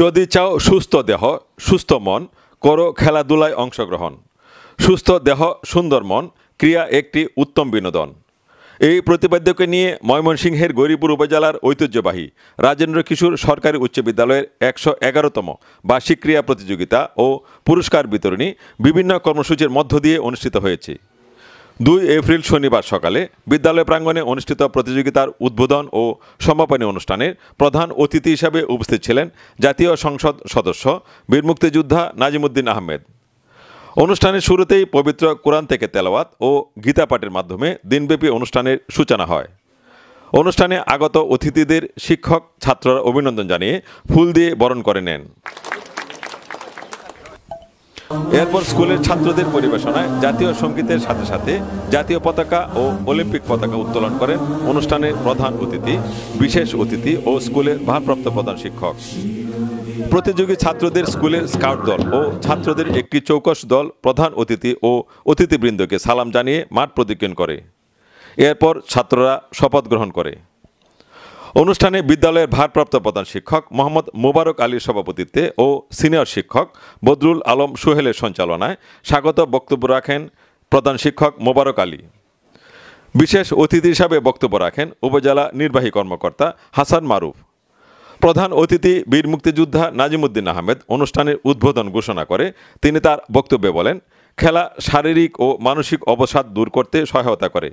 যদি চাও সুস্থ দেহ সুস্থ মন করো খেলাধুলায় অংশগ্রহণ সুস্থ দেহ সুন্দর মন ক্রিয়া একটি উত্তম বিনোদন এই প্রতিপাদ্যকে নিয়ে ময়মনসিংহের গৌরীপুর উপজেলার ঐতিহ্যবাহী রাজেন্দ্র কিশোর সরকারি উচ্চ বিদ্যালয়ের একশো এগারোতম বার্ষিক ক্রীড়া প্রতিযোগিতা ও পুরস্কার বিতরণী বিভিন্ন কর্মসূচির মধ্য দিয়ে অনুষ্ঠিত হয়েছে দুই এপ্রিল শনিবার সকালে বিদ্যালয় প্রাঙ্গণে অনুষ্ঠিত প্রতিযোগিতার উদ্বোধন ও সমাপনী অনুষ্ঠানে প্রধান অতিথি হিসাবে উপস্থিত ছিলেন জাতীয় সংসদ সদস্য বীর মুক্তিযোদ্ধা নাজিমুদ্দিন আহমেদ অনুষ্ঠানের শুরুতেই পবিত্র কোরআন থেকে তেলাওয়াত ও গীতা পাঠের মাধ্যমে দিনব্যাপী অনুষ্ঠানের সূচনা হয় অনুষ্ঠানে আগত অতিথিদের শিক্ষক ছাত্ররা অভিনন্দন জানিয়ে ফুল দিয়ে বরণ করে নেন এরপর স্কুলের ছাত্রদের পরিবেশনায় জাতীয় সঙ্গীতের সাথে সাথে জাতীয় পতাকা ও অলিম্পিক পতাকা উত্তোলন করেন অনুষ্ঠানের প্রধান অতিথি বিশেষ অতিথি ও স্কুলের ভারপ্রাপ্ত প্রধান শিক্ষক প্রতিযোগী ছাত্রদের স্কুলের স্কাউট দল ও ছাত্রদের একটি চৌকস দল প্রধান অতিথি ও অতিথিবৃন্দকে সালাম জানিয়ে মাঠ প্রদক্ষিণ করে এরপর ছাত্ররা শপথ গ্রহণ করে অনুষ্ঠানে বিদ্যালয়ের ভারপ্রাপ্ত প্রধান শিক্ষক মোহাম্মদ মোবারক আলীর সভাপতিত্বে ও সিনিয়র শিক্ষক বদরুল আলম সোহেলের সঞ্চালনায় স্বাগত বক্তব্য রাখেন প্রধান শিক্ষক মোবারক আলী বিশেষ অতিথি হিসাবে বক্তব্য রাখেন উপজেলা নির্বাহী কর্মকর্তা হাসান মারুফ প্রধান অতিথি বীর মুক্তিযোদ্ধা নাজিমুদ্দিন আহমেদ অনুষ্ঠানের উদ্বোধন ঘোষণা করে তিনি তার বক্তব্যে বলেন খেলা শারীরিক ও মানসিক অবসাদ দূর করতে সহায়তা করে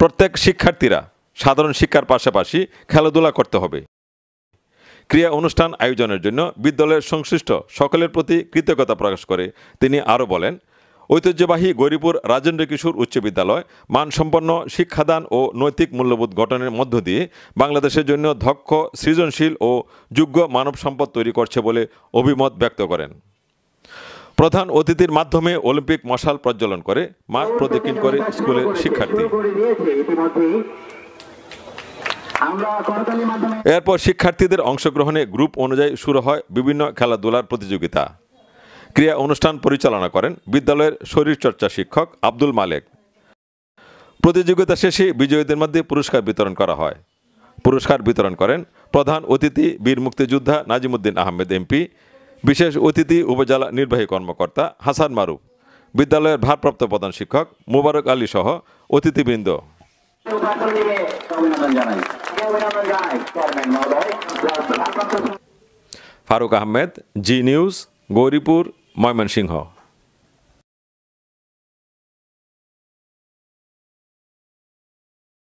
প্রত্যেক শিক্ষার্থীরা সাধারণ শিক্ষার পাশাপাশি খেলাধুলা করতে হবে ক্রিয়া অনুষ্ঠান আয়োজনের জন্য বিদ্যালয়ের সংশ্লিষ্ট সকলের প্রতি কৃতজ্ঞতা প্রকাশ করে তিনি আরও বলেন ঐতিহ্যবাহী গৌরীপুর রাজেন্দ্র কিশোর উচ্চ বিদ্যালয় মানসম্পন্ন শিক্ষাদান ও নৈতিক মূল্যবোধ গঠনের মধ্য দিয়ে বাংলাদেশের জন্য দক্ষ সৃজনশীল ও যোগ্য মানব সম্পদ তৈরি করছে বলে অভিমত ব্যক্ত করেন প্রধান অতিথির মাধ্যমে অলিম্পিক মশাল প্রজ্বলন করে মাঠ প্রদক্ষিণ করে স্কুলের শিক্ষার্থী এরপর শিক্ষার্থীদের অংশগ্রহণে গ্রুপ অনুযায়ী শুরু হয় বিভিন্ন খেলাধুলার প্রতিযোগিতা ক্রিয়া অনুষ্ঠান পরিচালনা করেন বিদ্যালয়ের শরীরচর্চা শিক্ষক আব্দুল মালেক প্রতিযোগিতা শেষে বিজয়ীদের মধ্যে পুরস্কার বিতরণ করা হয় পুরস্কার বিতরণ করেন প্রধান অতিথি বীর মুক্তিযোদ্ধা নাজিমুদ্দিন আহমেদ এমপি বিশেষ অতিথি উপজেলা নির্বাহী কর্মকর্তা হাসান মারুফ বিদ্যালয়ের ভারপ্রাপ্ত প্রধান শিক্ষক মুবারক আলী সহ অতিথিবৃন্দ ফারুক আহমেদ জি নিউজ গৌরীপুর ময়মনসিংহ